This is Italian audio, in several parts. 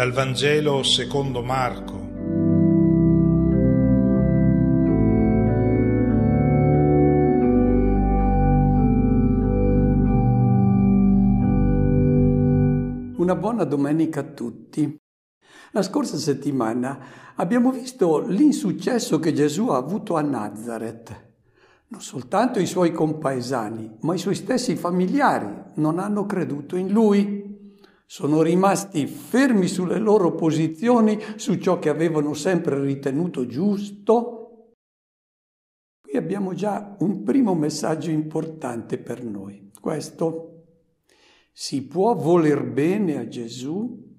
dal Vangelo secondo Marco. Una buona domenica a tutti. La scorsa settimana abbiamo visto l'insuccesso che Gesù ha avuto a Nazareth. Non soltanto i suoi compaesani, ma i suoi stessi familiari non hanno creduto in lui sono rimasti fermi sulle loro posizioni, su ciò che avevano sempre ritenuto giusto. Qui abbiamo già un primo messaggio importante per noi. Questo, si può voler bene a Gesù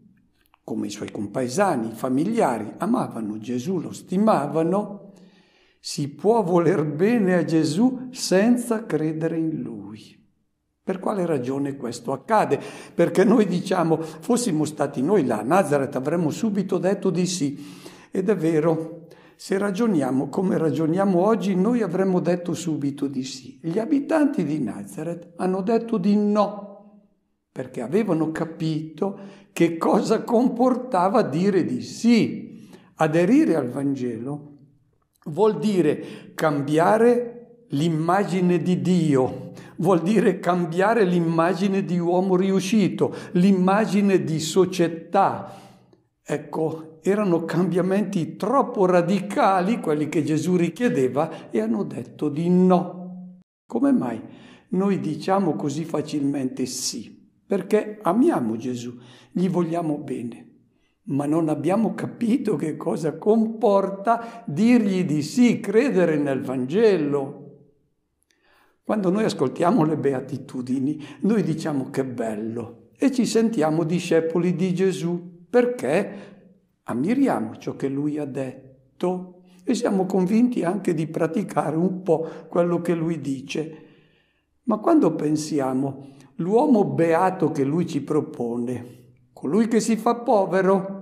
come i suoi compaesani, i familiari amavano Gesù, lo stimavano, si può voler bene a Gesù senza credere in lui. Per quale ragione questo accade? Perché noi diciamo, fossimo stati noi là a Nazareth, avremmo subito detto di sì. Ed è vero, se ragioniamo come ragioniamo oggi, noi avremmo detto subito di sì. Gli abitanti di Nazareth hanno detto di no perché avevano capito che cosa comportava dire di sì. Aderire al Vangelo vuol dire cambiare l'immagine di Dio vuol dire cambiare l'immagine di uomo riuscito, l'immagine di società. Ecco, erano cambiamenti troppo radicali quelli che Gesù richiedeva e hanno detto di no. Come mai? Noi diciamo così facilmente sì, perché amiamo Gesù, gli vogliamo bene ma non abbiamo capito che cosa comporta dirgli di sì, credere nel Vangelo, quando noi ascoltiamo le beatitudini, noi diciamo che bello e ci sentiamo discepoli di Gesù perché ammiriamo ciò che lui ha detto e siamo convinti anche di praticare un po' quello che lui dice. Ma quando pensiamo l'uomo beato che lui ci propone, colui che si fa povero,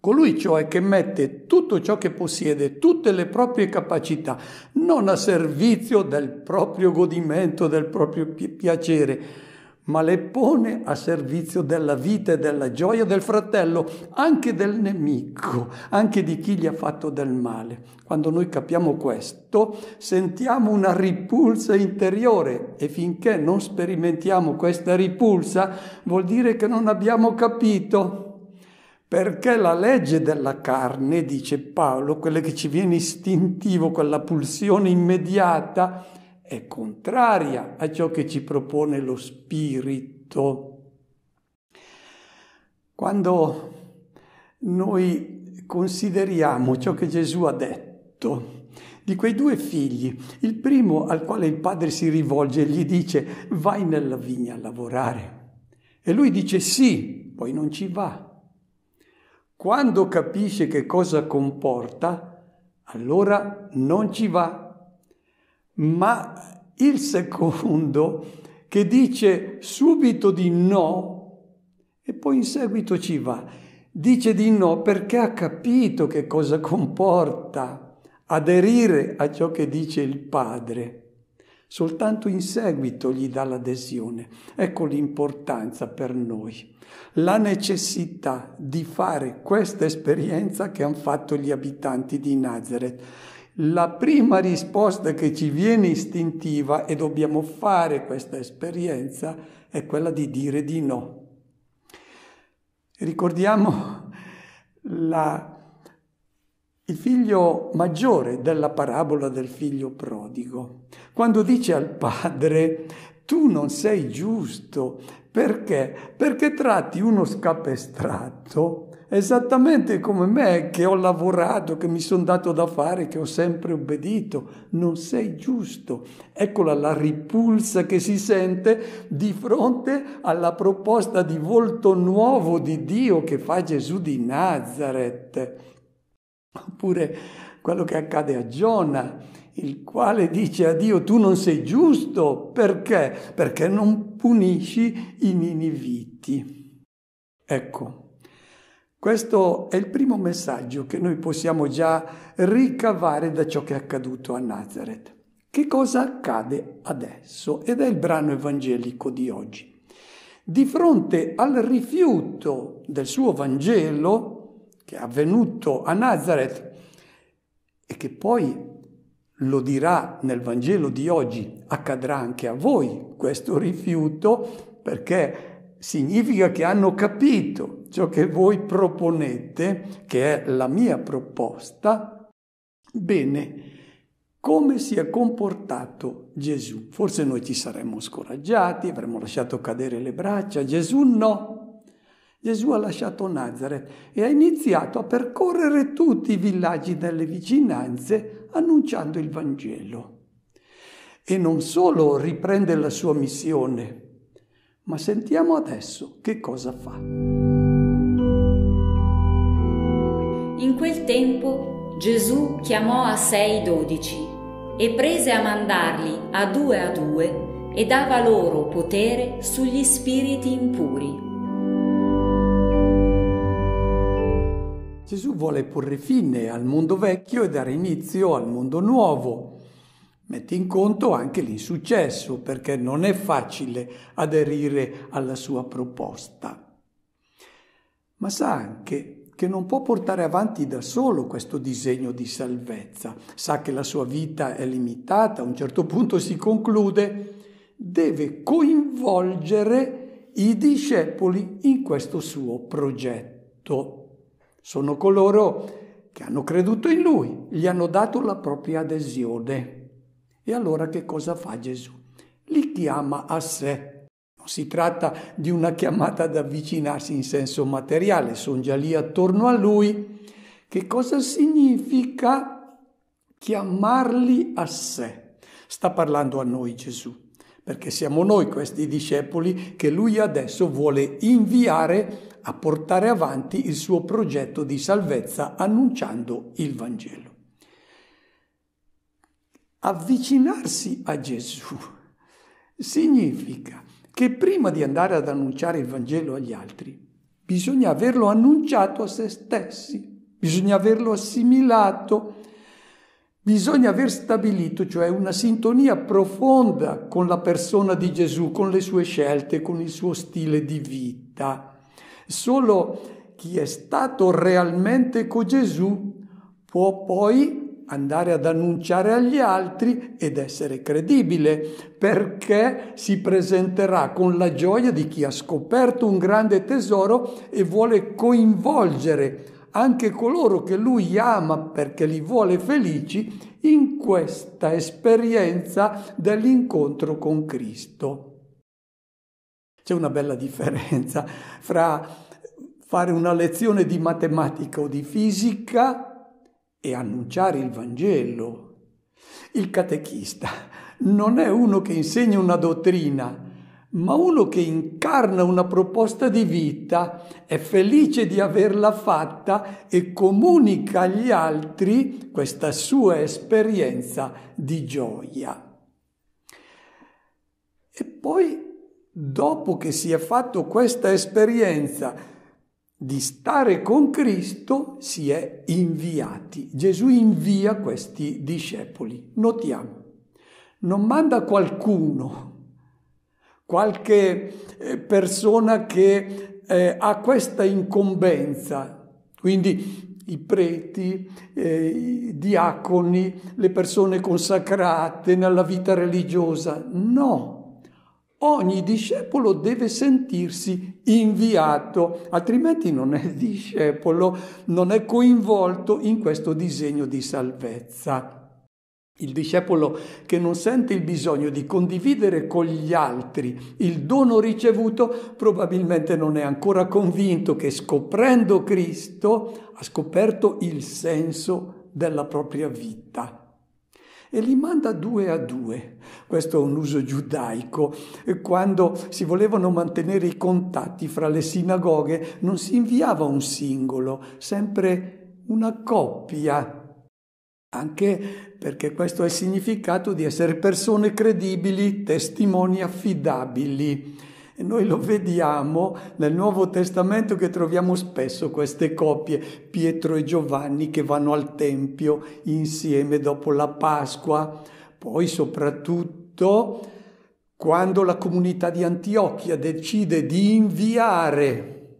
Colui cioè che mette tutto ciò che possiede, tutte le proprie capacità, non a servizio del proprio godimento, del proprio pi- piacere, ma le pone a servizio della vita e della gioia del fratello, anche del nemico, anche di chi gli ha fatto del male. Quando noi capiamo questo, sentiamo una ripulsa interiore e finché non sperimentiamo questa ripulsa, vuol dire che non abbiamo capito perché la legge della carne, dice Paolo, quella che ci viene istintivo, quella pulsione immediata, è contraria a ciò che ci propone lo spirito. Quando noi consideriamo ciò che Gesù ha detto, di quei due figli, il primo al quale il padre si rivolge e gli dice vai nella vigna a lavorare. E lui dice sì, poi non ci va. Quando capisce che cosa comporta, allora non ci va. Ma il secondo che dice subito di no e poi in seguito ci va, dice di no perché ha capito che cosa comporta aderire a ciò che dice il padre. Soltanto in seguito gli dà l'adesione. Ecco l'importanza per noi, la necessità di fare questa esperienza che hanno fatto gli abitanti di Nazareth. La prima risposta che ci viene istintiva e dobbiamo fare questa esperienza è quella di dire di no. Ricordiamo la il figlio maggiore della parabola del figlio prodigo, quando dice al padre, tu non sei giusto, perché? Perché tratti uno scapestrato esattamente come me che ho lavorato, che mi sono dato da fare, che ho sempre obbedito, non sei giusto. Eccola la ripulsa che si sente di fronte alla proposta di volto nuovo di Dio che fa Gesù di Nazareth Oppure quello che accade a Giona, il quale dice a Dio tu non sei giusto, perché? Perché non punisci i niniviti. Ecco, questo è il primo messaggio che noi possiamo già ricavare da ciò che è accaduto a Nazareth. Che cosa accade adesso? Ed è il brano evangelico di oggi. Di fronte al rifiuto del suo Vangelo, che è avvenuto a Nazareth e che poi lo dirà nel Vangelo di oggi, accadrà anche a voi questo rifiuto perché significa che hanno capito ciò che voi proponete, che è la mia proposta. Bene, come si è comportato Gesù? Forse noi ci saremmo scoraggiati, avremmo lasciato cadere le braccia, Gesù no. Gesù ha lasciato Nazareth e ha iniziato a percorrere tutti i villaggi delle vicinanze annunciando il Vangelo. E non solo riprende la sua missione, ma sentiamo adesso che cosa fa. In quel tempo Gesù chiamò a sé i dodici e prese a mandarli a due a due e dava loro potere sugli spiriti impuri Gesù vuole porre fine al mondo vecchio e dare inizio al mondo nuovo. Mette in conto anche l'insuccesso, perché non è facile aderire alla sua proposta. Ma sa anche che non può portare avanti da solo questo disegno di salvezza. Sa che la sua vita è limitata, a un certo punto si conclude, deve coinvolgere i discepoli in questo suo progetto sono coloro che hanno creduto in lui, gli hanno dato la propria adesione. E allora che cosa fa Gesù? Li chiama a sé. Non si tratta di una chiamata ad avvicinarsi in senso materiale, sono già lì attorno a lui. Che cosa significa chiamarli a sé? Sta parlando a noi Gesù perché siamo noi questi discepoli che lui adesso vuole inviare a portare avanti il suo progetto di salvezza annunciando il Vangelo. Avvicinarsi a Gesù significa che prima di andare ad annunciare il Vangelo agli altri, bisogna averlo annunciato a se stessi, bisogna averlo assimilato, bisogna aver stabilito, cioè una sintonia profonda con la persona di Gesù, con le sue scelte, con il suo stile di vita. Solo chi è stato realmente con Gesù può poi andare ad annunciare agli altri ed essere credibile, perché si presenterà con la gioia di chi ha scoperto un grande tesoro e vuole coinvolgere anche coloro che lui ama perché li vuole felici in questa esperienza dell'incontro con Cristo. C'è una bella differenza fra fare una lezione di matematica o di fisica e annunciare il Vangelo. Il catechista non è uno che insegna una dottrina, ma uno che incarna una proposta di vita è felice di averla fatta e comunica agli altri questa sua esperienza di gioia. E poi dopo che si è fatto questa esperienza di stare con Cristo, si è inviati. Gesù invia questi discepoli. Notiamo, non manda qualcuno, qualche eh, persona che eh, ha questa incombenza, quindi i preti, eh, i diaconi, le persone consacrate nella vita religiosa. No, Ogni discepolo deve sentirsi inviato, altrimenti non è discepolo, non è coinvolto in questo disegno di salvezza. Il discepolo che non sente il bisogno di condividere con gli altri il dono ricevuto probabilmente non è ancora convinto che scoprendo Cristo ha scoperto il senso della propria vita e li manda due a due. Questo è un uso giudaico. Quando si volevano mantenere i contatti fra le sinagoghe non si inviava un singolo, sempre una coppia. Anche perché questo è il significato di essere persone credibili, testimoni affidabili. E noi lo vediamo nel Nuovo Testamento che troviamo spesso queste coppie, Pietro e Giovanni, che vanno al Tempio insieme dopo la Pasqua, poi soprattutto quando la comunità di Antiochia decide di inviare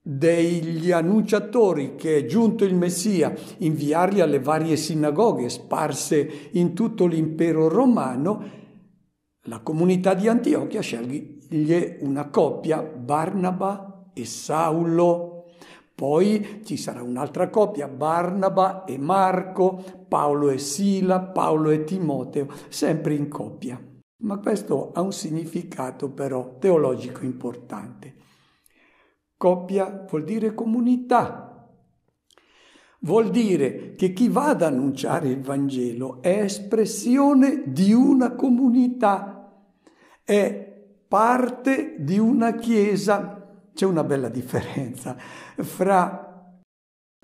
degli annunciatori che è giunto il Messia, inviarli alle varie sinagoghe sparse in tutto l'impero romano, la comunità di Antiochia sceglie una coppia, Barnaba e Saulo. Poi ci sarà un'altra coppia, Barnaba e Marco, Paolo e Sila, Paolo e Timoteo, sempre in coppia. Ma questo ha un significato però teologico importante. Coppia vuol dire comunità, vuol dire che chi va ad annunciare il Vangelo è espressione di una comunità è parte di una chiesa. C'è una bella differenza fra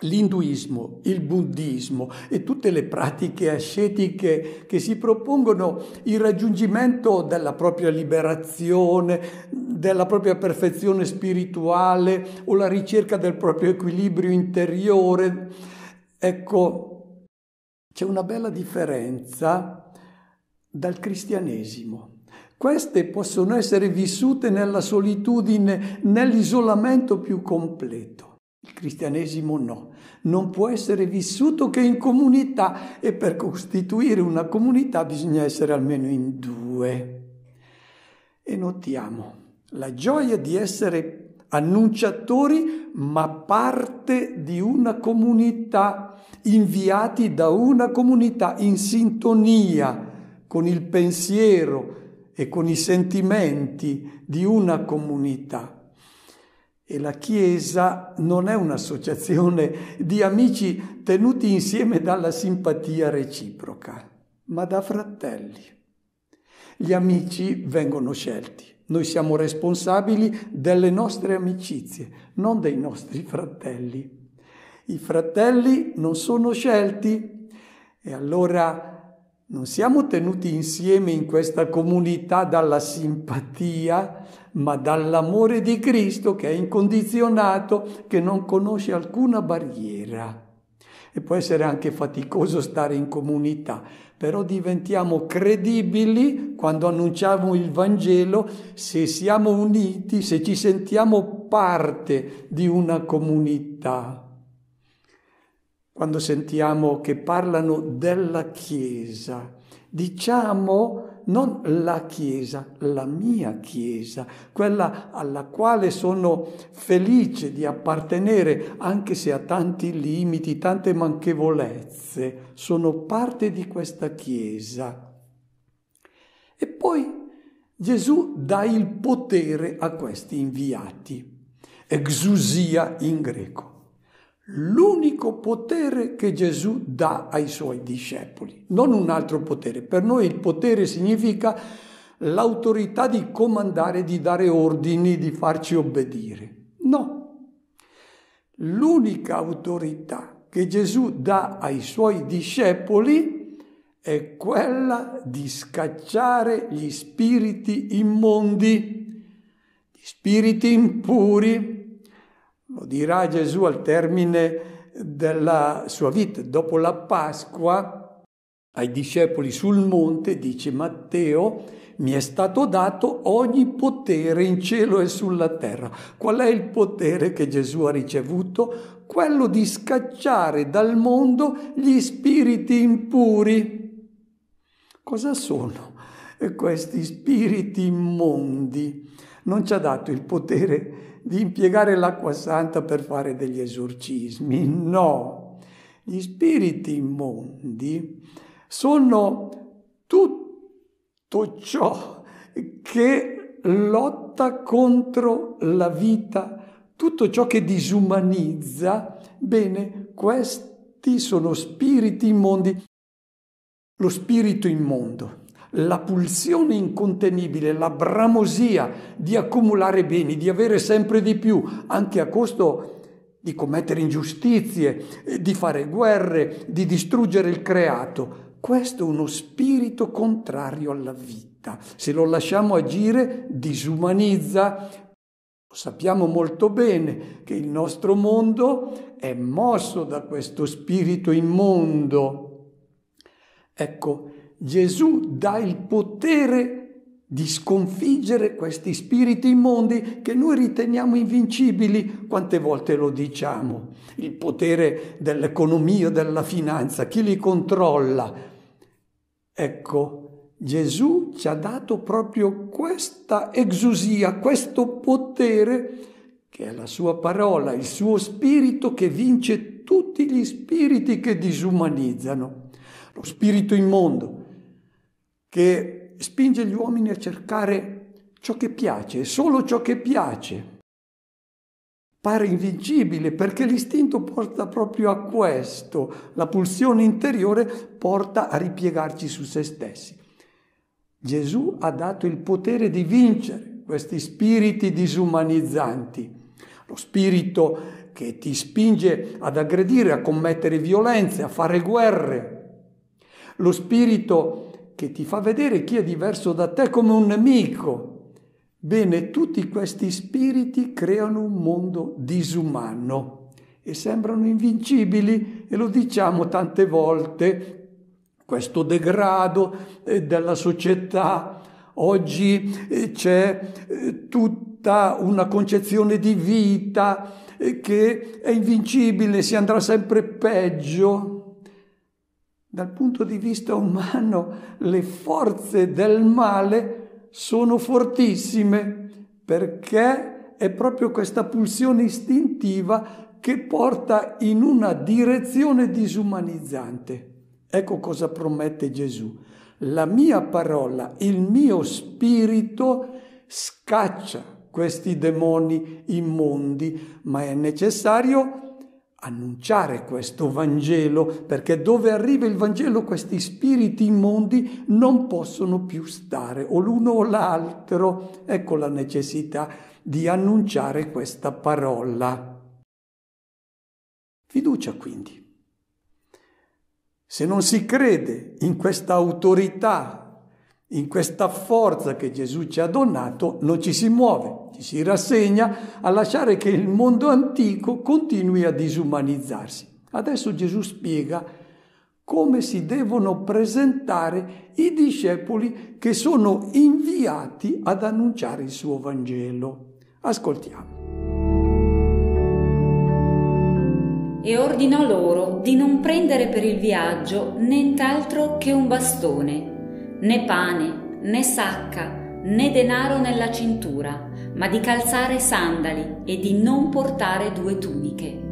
l'induismo, il buddismo e tutte le pratiche ascetiche che si propongono il raggiungimento della propria liberazione, della propria perfezione spirituale o la ricerca del proprio equilibrio interiore. Ecco, c'è una bella differenza dal cristianesimo. Queste possono essere vissute nella solitudine, nell'isolamento più completo. Il cristianesimo no, non può essere vissuto che in comunità e per costituire una comunità bisogna essere almeno in due. E notiamo la gioia di essere annunciatori ma parte di una comunità, inviati da una comunità in sintonia con il pensiero, e con i sentimenti di una comunità. E la Chiesa non è un'associazione di amici tenuti insieme dalla simpatia reciproca, ma da fratelli. Gli amici vengono scelti. Noi siamo responsabili delle nostre amicizie, non dei nostri fratelli. I fratelli non sono scelti e allora non siamo tenuti insieme in questa comunità dalla simpatia, ma dall'amore di Cristo che è incondizionato, che non conosce alcuna barriera. E può essere anche faticoso stare in comunità, però diventiamo credibili quando annunciamo il Vangelo se siamo uniti, se ci sentiamo parte di una comunità quando sentiamo che parlano della Chiesa, diciamo non la Chiesa, la mia Chiesa, quella alla quale sono felice di appartenere, anche se ha tanti limiti, tante manchevolezze, sono parte di questa Chiesa. E poi Gesù dà il potere a questi inviati, exusia in greco l'unico potere che Gesù dà ai suoi discepoli, non un altro potere. Per noi il potere significa l'autorità di comandare, di dare ordini, di farci obbedire. No. L'unica autorità che Gesù dà ai suoi discepoli è quella di scacciare gli spiriti immondi, gli spiriti impuri, lo dirà Gesù al termine della sua vita. Dopo la Pasqua, ai discepoli sul monte, dice Matteo, mi è stato dato ogni potere in cielo e sulla terra. Qual è il potere che Gesù ha ricevuto? Quello di scacciare dal mondo gli spiriti impuri. Cosa sono questi spiriti immondi? Non ci ha dato il potere di impiegare l'acqua santa per fare degli esorcismi, no. Gli spiriti immondi sono tutto ciò che lotta contro la vita, tutto ciò che disumanizza, bene, questi sono spiriti immondi. Lo spirito immondo la pulsione incontenibile, la bramosia di accumulare beni, di avere sempre di più, anche a costo di commettere ingiustizie, eh, di fare guerre, di distruggere il creato. Questo è uno spirito contrario alla vita. Se lo lasciamo agire, disumanizza. Sappiamo molto bene che il nostro mondo è mosso da questo spirito immondo. Ecco, Gesù dà il potere di sconfiggere questi spiriti immondi che noi riteniamo invincibili, quante volte lo diciamo, il potere dell'economia, della finanza, chi li controlla. Ecco, Gesù ci ha dato proprio questa exusia, questo potere, che è la sua parola, il suo spirito che vince tutti gli spiriti che disumanizzano. Lo spirito immondo, che spinge gli uomini a cercare ciò che piace, solo ciò che piace. Pare invincibile perché l'istinto porta proprio a questo, la pulsione interiore porta a ripiegarci su se stessi. Gesù ha dato il potere di vincere questi spiriti disumanizzanti, lo spirito che ti spinge ad aggredire, a commettere violenze, a fare guerre, lo spirito che che ti fa vedere chi è diverso da te come un nemico. Bene, tutti questi spiriti creano un mondo disumano e sembrano invincibili e lo diciamo tante volte, questo degrado eh, della società. Oggi eh, c'è eh, tutta una concezione di vita che è invincibile, si andrà sempre peggio dal punto di vista umano le forze del male sono fortissime perché è proprio questa pulsione istintiva che porta in una direzione disumanizzante. Ecco cosa promette Gesù. La mia parola, il mio spirito scaccia questi demoni immondi, ma è necessario annunciare questo Vangelo, perché dove arriva il Vangelo questi spiriti immondi non possono più stare, o l'uno o l'altro. Ecco la necessità di annunciare questa parola. Fiducia quindi. Se non si crede in questa autorità, in questa forza che Gesù ci ha donato, non ci si muove, ci si rassegna a lasciare che il mondo antico continui a disumanizzarsi. Adesso Gesù spiega come si devono presentare i discepoli che sono inviati ad annunciare il suo Vangelo. Ascoltiamo. E ordinò loro di non prendere per il viaggio nient'altro che un bastone, né pane, né sacca, né denaro nella cintura, ma di calzare sandali e di non portare due tuniche.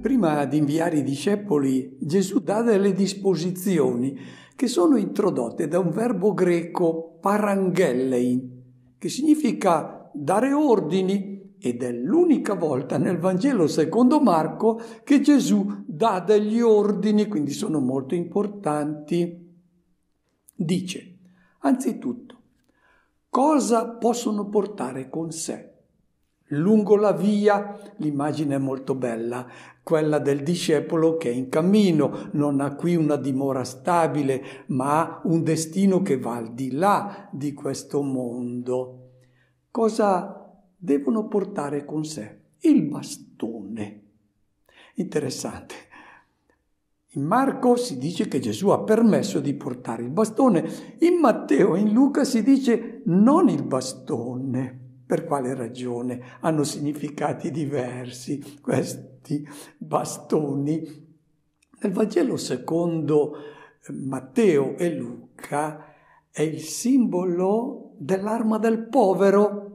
Prima di inviare i discepoli, Gesù dà delle disposizioni che sono introdotte da un verbo greco paranghellein, che significa dare ordini, ed è l'unica volta nel Vangelo secondo Marco che Gesù dà degli ordini, quindi sono molto importanti. Dice, anzitutto, cosa possono portare con sé? Lungo la via l'immagine è molto bella, quella del discepolo che è in cammino, non ha qui una dimora stabile, ma ha un destino che va al di là di questo mondo. Cosa devono portare con sé? Il bastone. Interessante. In Marco si dice che Gesù ha permesso di portare il bastone, in Matteo e in Luca si dice non il bastone. Per quale ragione? Hanno significati diversi questi bastoni. Nel Vangelo secondo eh, Matteo e Luca è il simbolo dell'arma del povero,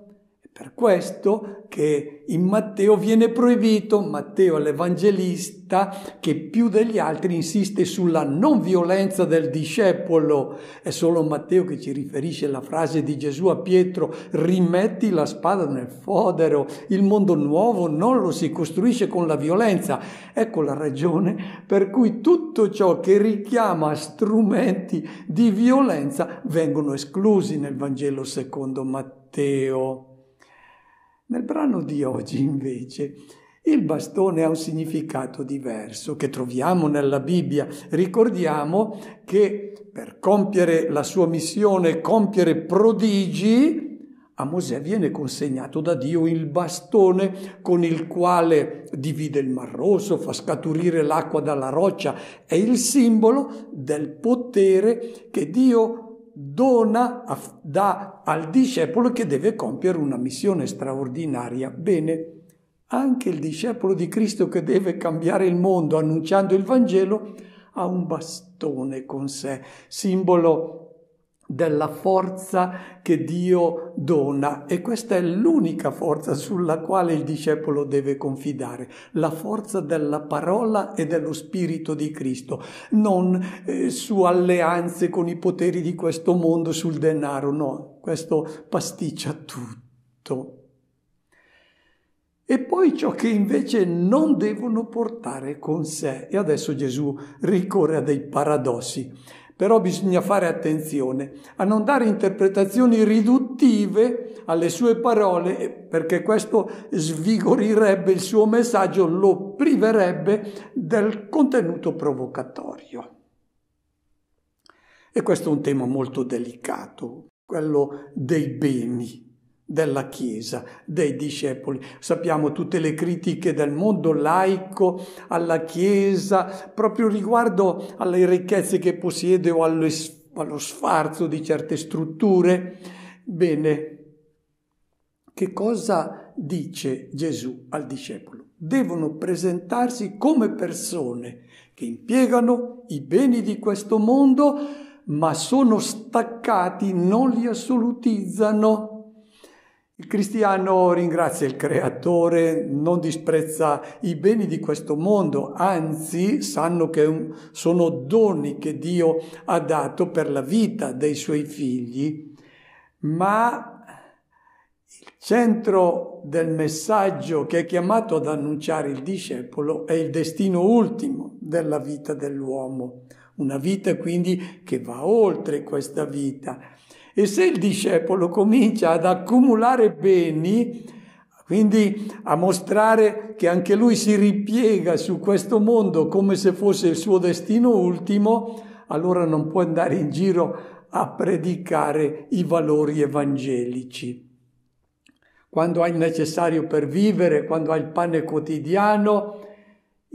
per questo che in Matteo viene proibito, Matteo è l'Evangelista, che più degli altri insiste sulla non violenza del discepolo. È solo Matteo che ci riferisce la frase di Gesù a Pietro, rimetti la spada nel fodero, il mondo nuovo non lo si costruisce con la violenza. Ecco la ragione per cui tutto ciò che richiama strumenti di violenza vengono esclusi nel Vangelo secondo Matteo. Nel brano di oggi, invece, il bastone ha un significato diverso che troviamo nella Bibbia. Ricordiamo che per compiere la sua missione, compiere prodigi, a Mosè viene consegnato da Dio il bastone con il quale divide il Mar Rosso, fa scaturire l'acqua dalla roccia. È il simbolo del potere che Dio dona a, dà al discepolo che deve compiere una missione straordinaria. Bene, anche il discepolo di Cristo che deve cambiare il mondo annunciando il Vangelo ha un bastone con sé, simbolo della forza che Dio dona e questa è l'unica forza sulla quale il discepolo deve confidare, la forza della parola e dello Spirito di Cristo, non eh, su alleanze con i poteri di questo mondo, sul denaro, no, questo pasticcia tutto. E poi ciò che invece non devono portare con sé. E adesso Gesù ricorre a dei paradossi però bisogna fare attenzione a non dare interpretazioni riduttive alle sue parole, perché questo svigorirebbe il suo messaggio, lo priverebbe del contenuto provocatorio. E questo è un tema molto delicato, quello dei beni della Chiesa, dei discepoli. Sappiamo tutte le critiche del mondo laico alla Chiesa proprio riguardo alle ricchezze che possiede o allo, sfarzo di certe strutture. Bene, che cosa dice Gesù al discepolo? Devono presentarsi come persone che impiegano i beni di questo mondo, ma sono staccati, non li assolutizzano il cristiano ringrazia il Creatore, non disprezza i beni di questo mondo, anzi sanno che sono doni che Dio ha dato per la vita dei suoi figli, ma il centro del messaggio che è chiamato ad annunciare il discepolo è il destino ultimo della vita dell'uomo, una vita quindi che va oltre questa vita e se il discepolo comincia ad accumulare beni, quindi a mostrare che anche lui si ripiega su questo mondo come se fosse il suo destino ultimo, allora non può andare in giro a predicare i valori evangelici. Quando hai il necessario per vivere, quando hai il pane quotidiano,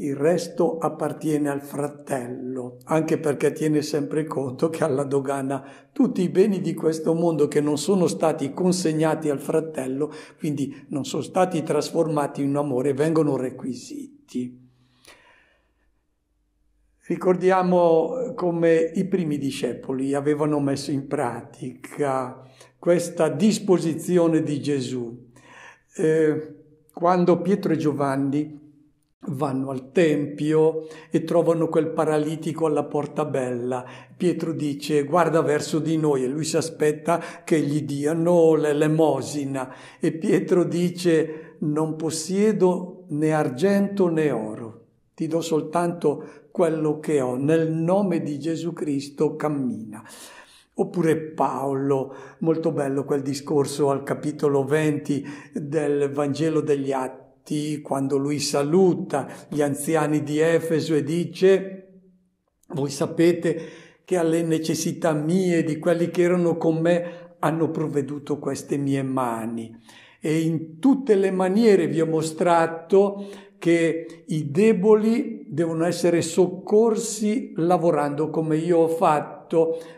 il resto appartiene al fratello, anche perché tiene sempre conto che alla dogana tutti i beni di questo mondo che non sono stati consegnati al fratello, quindi non sono stati trasformati in amore, vengono requisiti. Ricordiamo come i primi discepoli avevano messo in pratica questa disposizione di Gesù. Eh, quando Pietro e Giovanni vanno al tempio e trovano quel paralitico alla porta bella. Pietro dice guarda verso di noi e lui si aspetta che gli diano l'elemosina e Pietro dice non possiedo né argento né oro, ti do soltanto quello che ho, nel nome di Gesù Cristo cammina. Oppure Paolo, molto bello quel discorso al capitolo 20 del Vangelo degli Atti quando lui saluta gli anziani di Efeso e dice, voi sapete che alle necessità mie di quelli che erano con me hanno provveduto queste mie mani. E in tutte le maniere vi ho mostrato che i deboli devono essere soccorsi lavorando come io ho fatto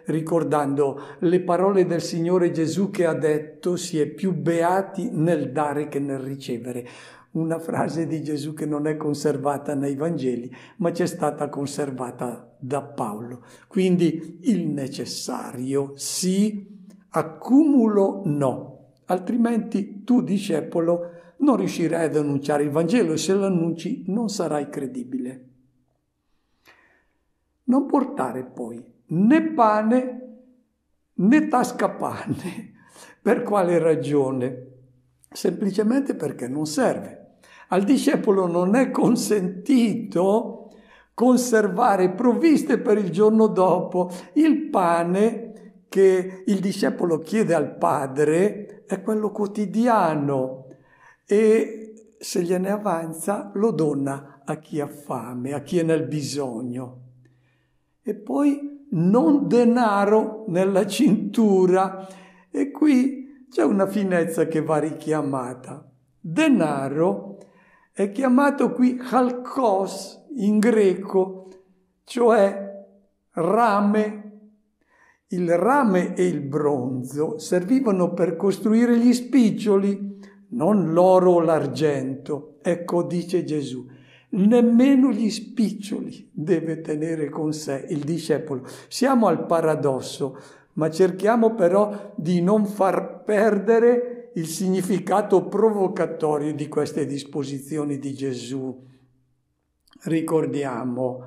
ricordando le parole del Signore Gesù che ha detto si è più beati nel dare che nel ricevere una frase di Gesù che non è conservata nei Vangeli, ma c'è stata conservata da Paolo. Quindi il necessario sì, accumulo no, altrimenti tu discepolo non riuscirai ad annunciare il Vangelo e se lo annunci non sarai credibile. Non portare poi né pane né tasca pane. Per quale ragione? Semplicemente perché non serve. Al discepolo non è consentito conservare provviste per il giorno dopo. Il pane che il discepolo chiede al padre è quello quotidiano e se gliene avanza lo dona a chi ha fame, a chi è nel bisogno. E poi non denaro nella cintura. E qui c'è una finezza che va richiamata. Denaro è chiamato qui chalkos in greco, cioè rame. Il rame e il bronzo servivano per costruire gli spiccioli, non l'oro o l'argento. Ecco, dice Gesù, nemmeno gli spiccioli deve tenere con sé il discepolo. Siamo al paradosso, ma cerchiamo però di non far perdere il significato provocatorio di queste disposizioni di Gesù. Ricordiamo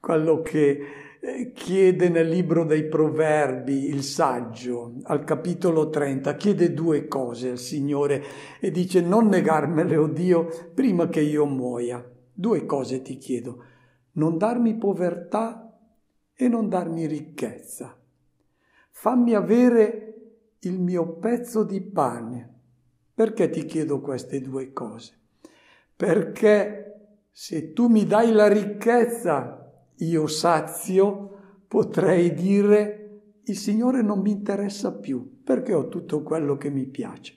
quello che eh, chiede nel libro dei proverbi il saggio al capitolo 30 chiede due cose al Signore e dice non negarmele o oh Dio prima che io muoia due cose ti chiedo non darmi povertà e non darmi ricchezza fammi avere il mio pezzo di pane. Perché ti chiedo queste due cose? Perché se tu mi dai la ricchezza, io sazio, potrei dire, il Signore non mi interessa più, perché ho tutto quello che mi piace.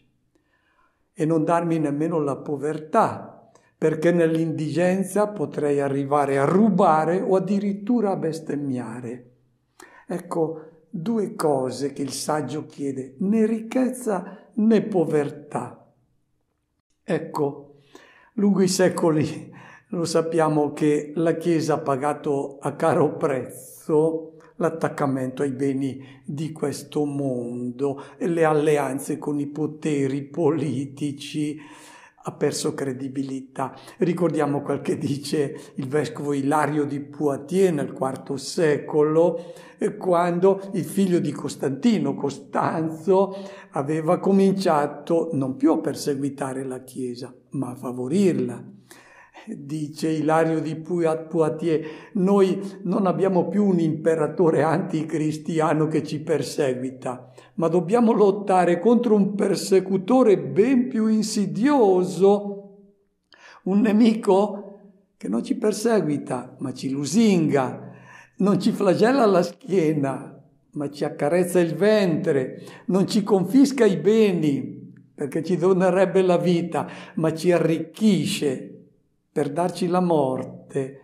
E non darmi nemmeno la povertà, perché nell'indigenza potrei arrivare a rubare o addirittura a bestemmiare. Ecco, due cose che il saggio chiede, né ricchezza né povertà. Ecco, lungo i secoli lo sappiamo che la Chiesa ha pagato a caro prezzo l'attaccamento ai beni di questo mondo e le alleanze con i poteri politici ha perso credibilità. Ricordiamo quel che dice il vescovo Ilario di Poitiers nel IV secolo, quando il figlio di Costantino, Costanzo, aveva cominciato non più a perseguitare la Chiesa, ma a favorirla. Dice Ilario di Poitiers, noi non abbiamo più un imperatore anticristiano che ci perseguita, ma dobbiamo lottare contro un persecutore ben più insidioso, un nemico che non ci perseguita, ma ci lusinga, non ci flagella la schiena, ma ci accarezza il ventre, non ci confisca i beni, perché ci donerebbe la vita, ma ci arricchisce per darci la morte,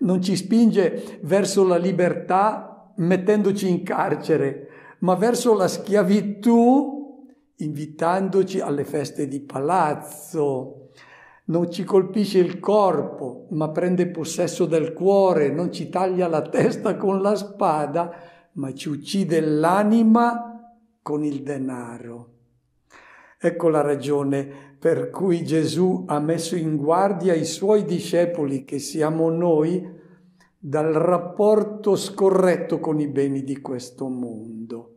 non ci spinge verso la libertà mettendoci in carcere, ma verso la schiavitù invitandoci alle feste di palazzo non ci colpisce il corpo, ma prende possesso del cuore, non ci taglia la testa con la spada, ma ci uccide l'anima con il denaro. Ecco la ragione per cui Gesù ha messo in guardia i suoi discepoli, che siamo noi, dal rapporto scorretto con i beni di questo mondo.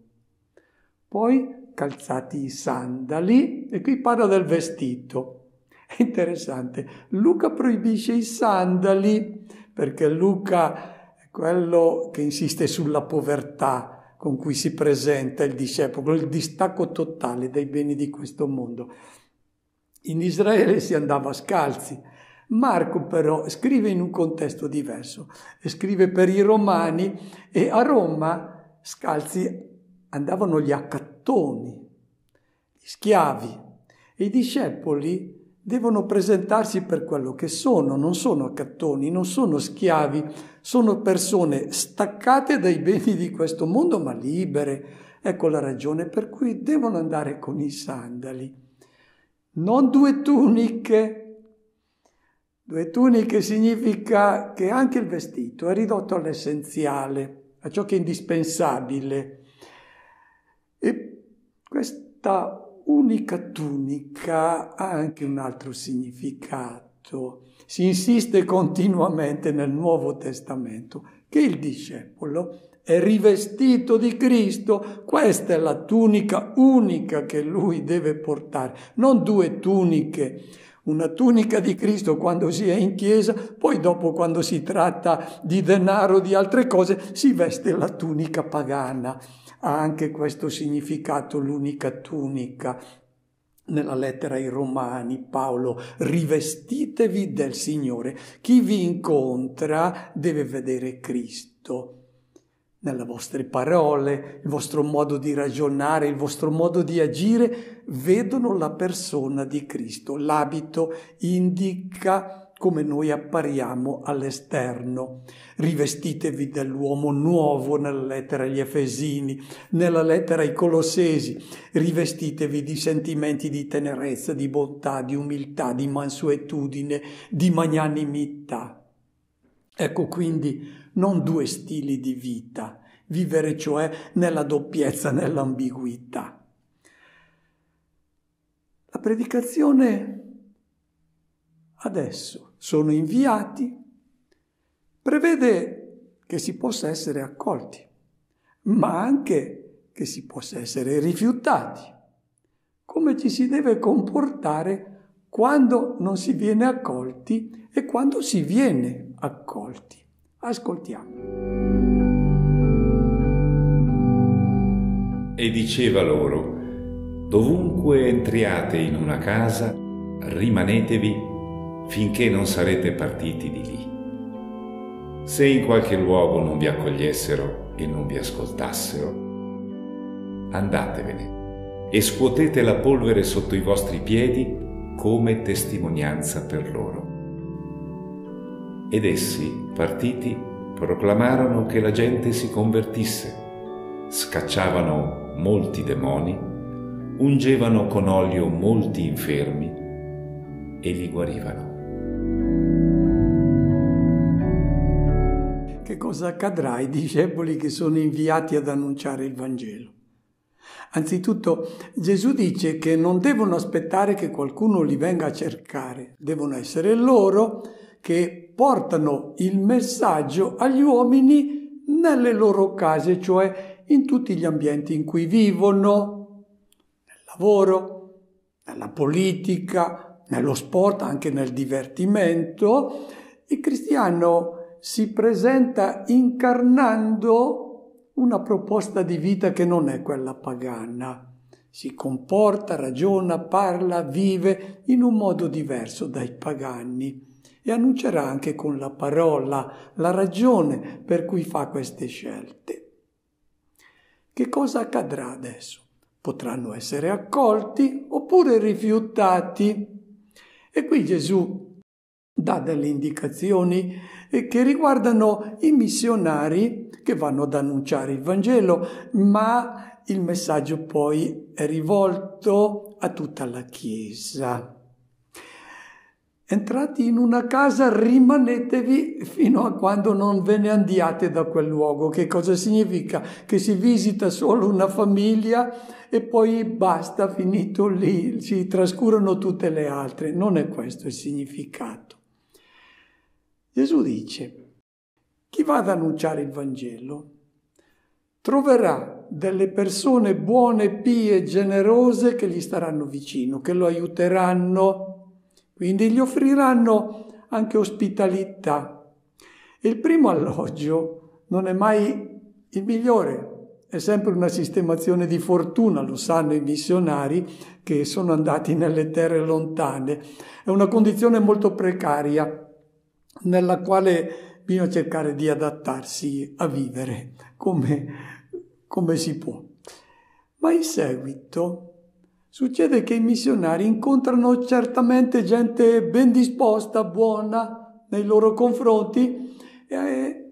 Poi calzati i sandali, e qui parla del vestito È interessante. Luca proibisce i sandali perché Luca è quello che insiste sulla povertà con cui si presenta il discepolo, il distacco totale dai beni di questo mondo. In Israele si andava scalzi. Marco però scrive in un contesto diverso, scrive per i romani e a Roma scalzi andavano gli accattoni, gli schiavi e i discepoli devono presentarsi per quello che sono, non sono cattoni, non sono schiavi, sono persone staccate dai beni di questo mondo ma libere. Ecco la ragione per cui devono andare con i sandali. Non due tuniche. Due tuniche significa che anche il vestito è ridotto all'essenziale, a ciò che è indispensabile. E questa unica tunica ha anche un altro significato. Si insiste continuamente nel Nuovo Testamento che il discepolo è rivestito di Cristo. Questa è la tunica unica che lui deve portare, non due tuniche. Una tunica di Cristo quando si è in chiesa, poi dopo quando si tratta di denaro o di altre cose si veste la tunica pagana ha anche questo significato l'unica tunica. Nella lettera ai Romani Paolo, rivestitevi del Signore. Chi vi incontra deve vedere Cristo nelle vostre parole, il vostro modo di ragionare, il vostro modo di agire, vedono la persona di Cristo. L'abito indica come noi appariamo all'esterno. Rivestitevi dell'uomo nuovo nella lettera agli Efesini, nella lettera ai Colossesi, rivestitevi di sentimenti di tenerezza, di bontà, di umiltà, di mansuetudine, di magnanimità. Ecco quindi non due stili di vita, vivere cioè nella doppiezza, nell'ambiguità. La predicazione adesso sono inviati, prevede che si possa essere accolti, ma anche che si possa essere rifiutati. Come ci si deve comportare quando non si viene accolti e quando si viene accolti. Ascoltiamo. E diceva loro, dovunque entriate in una casa, rimanetevi finché non sarete partiti di lì. Se in qualche luogo non vi accogliessero e non vi ascoltassero, andatevene e scuotete la polvere sotto i vostri piedi come testimonianza per loro. Ed essi, partiti, proclamarono che la gente si convertisse, scacciavano molti demoni, ungevano con olio molti infermi e li guarivano. cosa accadrà ai discepoli che sono inviati ad annunciare il Vangelo. Anzitutto Gesù dice che non devono aspettare che qualcuno li venga a cercare, devono essere loro che portano il messaggio agli uomini nelle loro case, cioè in tutti gli ambienti in cui vivono, nel lavoro, nella politica, nello sport, anche nel divertimento. Il cristiano si presenta incarnando una proposta di vita che non è quella pagana. Si comporta, ragiona, parla, vive in un modo diverso dai pagani e annuncerà anche con la parola la ragione per cui fa queste scelte. Che cosa accadrà adesso? Potranno essere accolti oppure rifiutati. E qui Gesù dà delle indicazioni e che riguardano i missionari che vanno ad annunciare il Vangelo, ma il messaggio poi è rivolto a tutta la Chiesa. Entrati in una casa, rimanetevi fino a quando non ve ne andiate da quel luogo. Che cosa significa? Che si visita solo una famiglia e poi basta, finito lì, si trascurano tutte le altre. Non è questo il significato. Gesù dice, chi va ad annunciare il Vangelo troverà delle persone buone, pie, generose che gli staranno vicino, che lo aiuteranno, quindi gli offriranno anche ospitalità. Il primo alloggio non è mai il migliore, è sempre una sistemazione di fortuna, lo sanno i missionari che sono andati nelle terre lontane. È una condizione molto precaria nella quale bisogna cercare di adattarsi a vivere come, come si può. Ma in seguito succede che i missionari incontrano certamente gente ben disposta, buona nei loro confronti e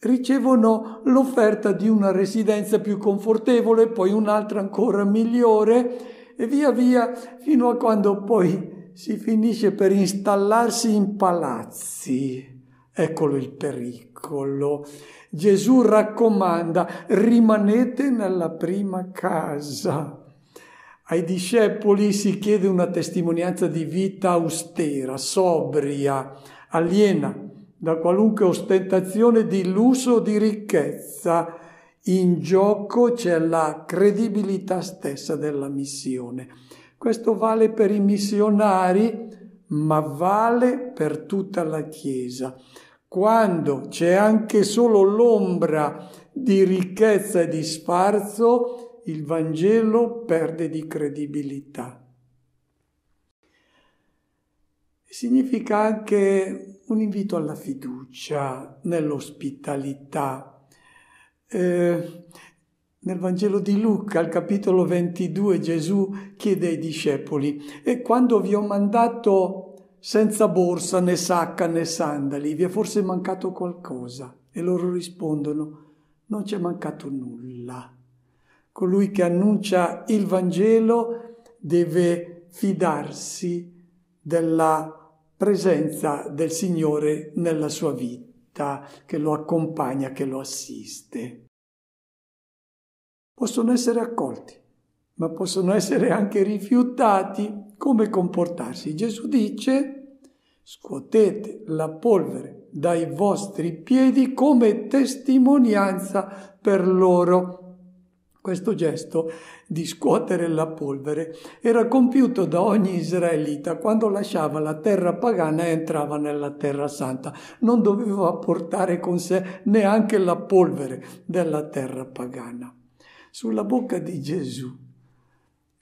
ricevono l'offerta di una residenza più confortevole, poi un'altra ancora migliore e via via fino a quando poi si finisce per installarsi in palazzi. Eccolo il pericolo. Gesù raccomanda, rimanete nella prima casa. Ai discepoli si chiede una testimonianza di vita austera, sobria, aliena da qualunque ostentazione di lusso o di ricchezza. In gioco c'è la credibilità stessa della missione. Questo vale per i missionari, ma vale per tutta la Chiesa. Quando c'è anche solo l'ombra di ricchezza e di sfarzo, il Vangelo perde di credibilità. Significa anche un invito alla fiducia nell'ospitalità. Eh, nel Vangelo di Luca, al capitolo 22, Gesù chiede ai discepoli, e quando vi ho mandato senza borsa, né sacca, né sandali, vi è forse mancato qualcosa? E loro rispondono, non c'è mancato nulla. Colui che annuncia il Vangelo deve fidarsi della presenza del Signore nella sua vita, che lo accompagna, che lo assiste possono essere accolti, ma possono essere anche rifiutati. Come comportarsi? Gesù dice, scuotete la polvere dai vostri piedi come testimonianza per loro. Questo gesto di scuotere la polvere era compiuto da ogni israelita quando lasciava la terra pagana e entrava nella terra santa. Non doveva portare con sé neanche la polvere della terra pagana sulla bocca di Gesù.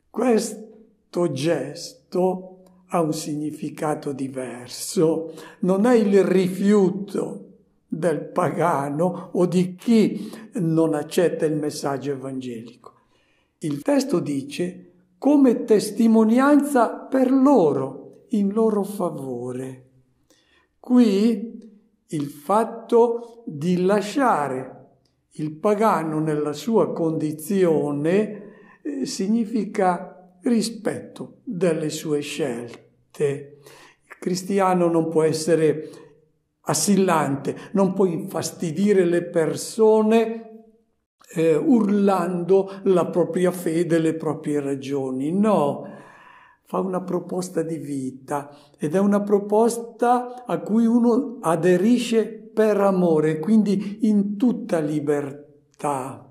Questo gesto ha un significato diverso, non è il rifiuto del pagano o di chi non accetta il messaggio evangelico. Il testo dice come testimonianza per loro, in loro favore. Qui il fatto di lasciare il pagano nella sua condizione eh, significa rispetto delle sue scelte. Il cristiano non può essere assillante, non può infastidire le persone eh, urlando la propria fede, le proprie ragioni. No, fa una proposta di vita ed è una proposta a cui uno aderisce per amore, quindi in tutta libertà.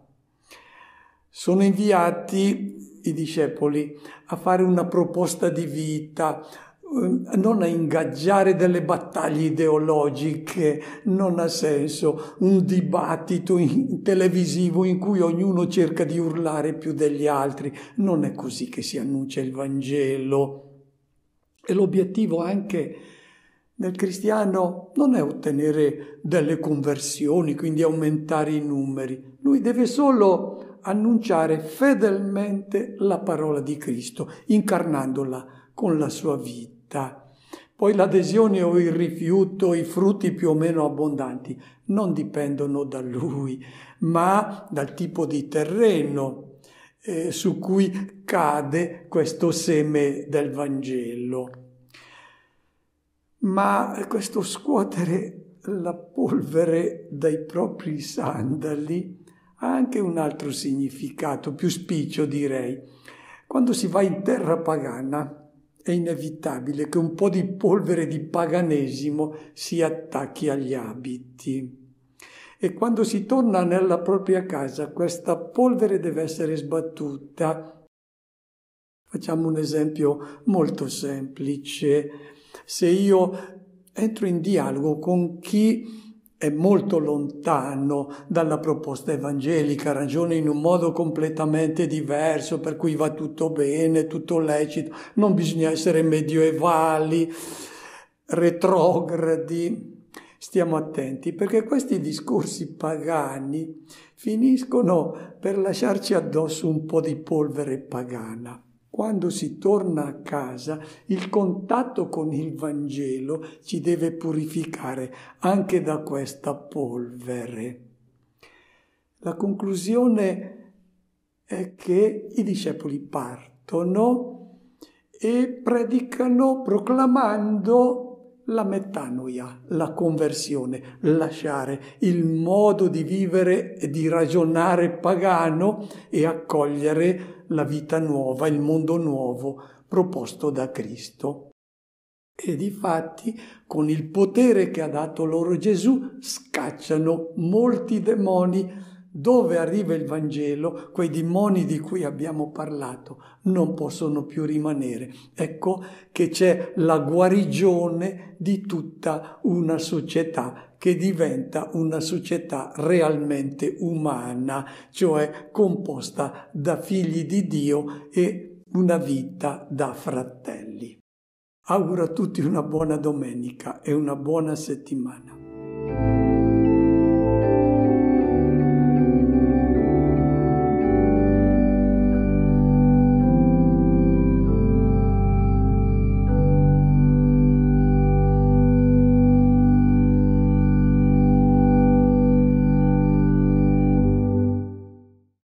Sono inviati i discepoli a fare una proposta di vita, ehm, non a ingaggiare delle battaglie ideologiche, non ha senso un dibattito in televisivo in cui ognuno cerca di urlare più degli altri, non è così che si annuncia il Vangelo. E l'obiettivo anche del cristiano non è ottenere delle conversioni, quindi aumentare i numeri. Lui deve solo annunciare fedelmente la parola di Cristo, incarnandola con la sua vita. Poi l'adesione o il rifiuto, i frutti più o meno abbondanti, non dipendono da lui, ma dal tipo di terreno eh, su cui cade questo seme del Vangelo ma questo scuotere la polvere dai propri sandali ha anche un altro significato, più spiccio direi. Quando si va in terra pagana è inevitabile che un po' di polvere di paganesimo si attacchi agli abiti. E quando si torna nella propria casa questa polvere deve essere sbattuta. Facciamo un esempio molto semplice se io entro in dialogo con chi è molto lontano dalla proposta evangelica, ragiona in un modo completamente diverso, per cui va tutto bene, tutto lecito, non bisogna essere medioevali, retrogradi. Stiamo attenti perché questi discorsi pagani finiscono per lasciarci addosso un po' di polvere pagana. Quando si torna a casa, il contatto con il Vangelo ci deve purificare anche da questa polvere. La conclusione è che i discepoli partono e predicano proclamando la metanoia, la conversione, lasciare il modo di vivere e di ragionare pagano e accogliere la la vita nuova, il mondo nuovo proposto da Cristo. E difatti, con il potere che ha dato loro Gesù, scacciano molti demoni. Dove arriva il Vangelo, quei demoni di cui abbiamo parlato non possono più rimanere. Ecco che c'è la guarigione di tutta una società che diventa una società realmente umana, cioè composta da figli di Dio e una vita da fratelli. Auguro a tutti una buona domenica e una buona settimana.